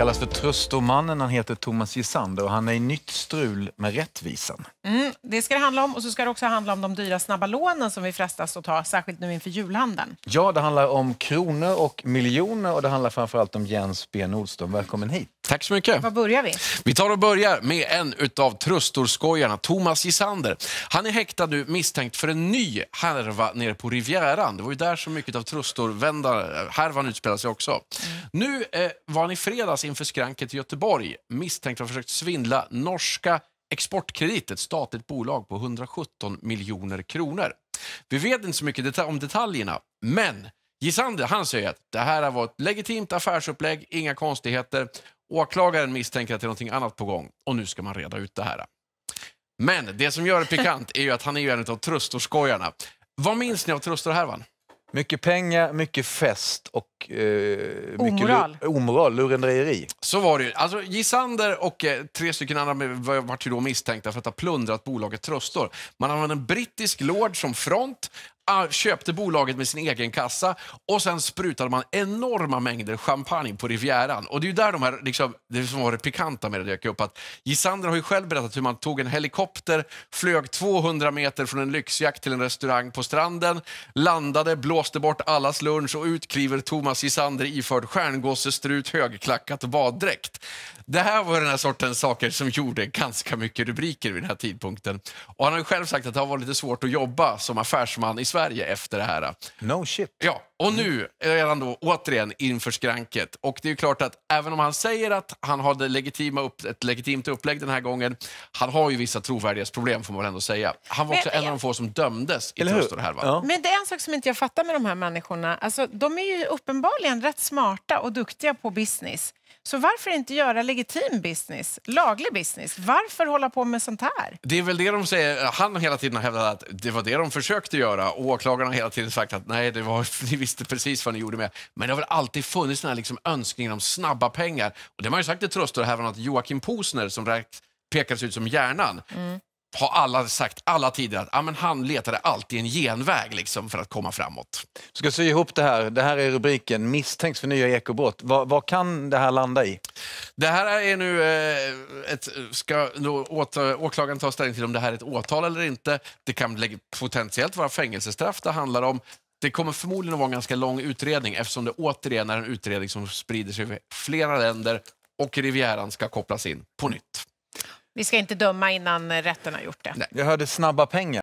kallas för Tröstomannen. Han heter Thomas Gisander och han är i nytt strul med rättvisan. Mm, det ska det handla om och så ska det också handla om de dyra snabba lånen som vi frestas att ta, särskilt nu inför julhandeln. Ja, det handlar om kronor och miljoner och det handlar framförallt om Jens B Nordström. Välkommen hit. Tack så mycket. Var börjar vi? Vi tar och börjar med en av Trustorskojarna, Thomas Gisander. Han är häktad nu misstänkt för en ny härva nere på Rivieran. Det var ju där så mycket av Trustor-härvan eh, utspelade sig också. Mm. Nu eh, var han i fredags inför skranket i Göteborg misstänkt för att ha försökt svindla norska Exportkredit, ett statligt bolag på 117 miljoner kronor. Vi vet inte så mycket deta om detaljerna, men Gisander han säger att det här var ett legitimt affärsupplägg, inga konstigheter Åklagaren misstänker att det är något annat på gång och nu ska man reda ut det här. Men det som gör det pikant är ju att han är ju en av Trustorskojarna. Vad minns ni av tröstorhärvan? Mycket pengar, mycket fest och Eh, mycket omoral. omoral, lurendrejeri. Så var det ju. Alltså, Gisander och eh, tre stycken andra var, ju då misstänkta för att ha plundrat bolaget Tröstor. Man använde en brittisk lord som front, köpte bolaget med sin egen kassa och sen sprutade man enorma mängder champagne på Rivieran. Och det är ju där de här, liksom, det som var det pikanta med det dök upp. Att Gisander har ju själv berättat hur man tog en helikopter, flög 200 meter från en lyxjakt till en restaurang på stranden, landade, blåste bort allas lunch och utkliver Thomas Thomas Isander iförd stjärngossestrut, högklackat baddräkt. Det här var den här sortens saker som gjorde ganska mycket rubriker vid den här tidpunkten. Och han har ju själv sagt att det har varit lite svårt att jobba som affärsman i Sverige efter det här. No shit. Ja, och nu är han då återigen inför skranket. Och det är klart att även om han säger att han har ett legitimt upplägg den här gången, han har ju vissa trovärdighetsproblem får man ändå säga. Han var också Men, en av de få som dömdes i Trustorhärvan. Ja. Men det är en sak som inte jag fattar med de här människorna. Alltså, de är ju uppenbarligen rätt smarta och duktiga på business. Så varför inte göra legitim business, laglig business? Varför hålla på med sånt här? Det är väl det de säger, han hela tiden har hävdat att det var det de försökte göra åklagarna har hela tiden sagt att nej, det var, ni visste precis vad ni gjorde med. Men det har väl alltid funnits den här liksom önskningen om snabba pengar. Och det har man ju sagt i Tröstor här att Joakim Posner som pekades ut som hjärnan. Mm har alla sagt alla tider att ja, men han letade alltid en genväg liksom, för att komma framåt. Jag ska sy ihop det här. Det här är rubriken Misstänks för nya ekobrott. Vad, vad kan det här landa i? Det här är nu... Eh, ett, ska då åter, eh, åklagaren ta ställning till om det här är ett åtal eller inte. Det kan potentiellt vara fängelsestraff det handlar om. Det kommer förmodligen att vara en ganska lång utredning eftersom det återigen är en utredning som sprider sig över flera länder och Rivieran ska kopplas in på nytt. Vi ska inte döma innan rätten har gjort det. Nej. Jag hörde Snabba pengar.